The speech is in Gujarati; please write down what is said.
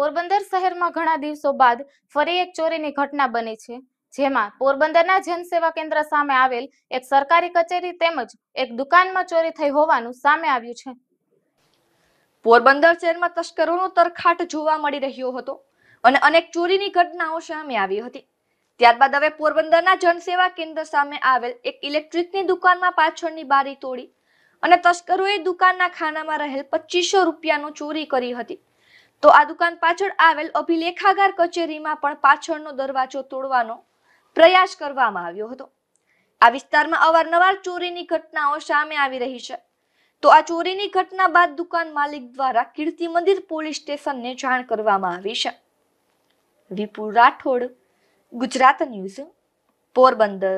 પોરબંદર શહેરમાં ઘણા દિવસો બાદ ફરી એક ચોરીની ઘટના બની છે જેમાં પોરબંદરના જનસેવા કેન્દ્ર સામે આવેલ એક સરકારી કચેરી તેમજ એક દુકાનમાં ચોરી થઈ હોવાનું સામે આવ્યું છે પોરબંદર શહેરમાં તસ્કરોનો તરખાટ જોવા મળી રહ્યો હતો અને અનેક ચોરીની ઘટનાઓ સામે આવી હતી ત્યારબાદ હવે પોરબંદરના જનસેવા કેન્દ્ર સામે આવેલ એક ઇલેક્ટ્રિકની દુકાનમાં પાછળની બારી તોડી અને તસ્કરોએ દુકાનના ખાનામાં રહેલ પચીસો રૂપિયાનો ચોરી કરી હતી તો આ દુકાન પાછળ આવેલ અભિલેખાગાર કચેરીમાં પણ પાછળનો દરવાજો તોડવાનો પ્રયાસ કરવામાં આવ્યો હતો આ વિસ્તારમાં અવારનવાર ચોરીની ઘટનાઓ સામે આવી રહી છે તો આ ચોરીની ઘટના બાદ દુકાન માલિક દ્વારા કીર્તિ મંદિર પોલીસ સ્ટેશનને જાણ કરવામાં આવી છે વિપુલ રાઠોડ ગુજરાત ન્યૂઝ પોરબંદર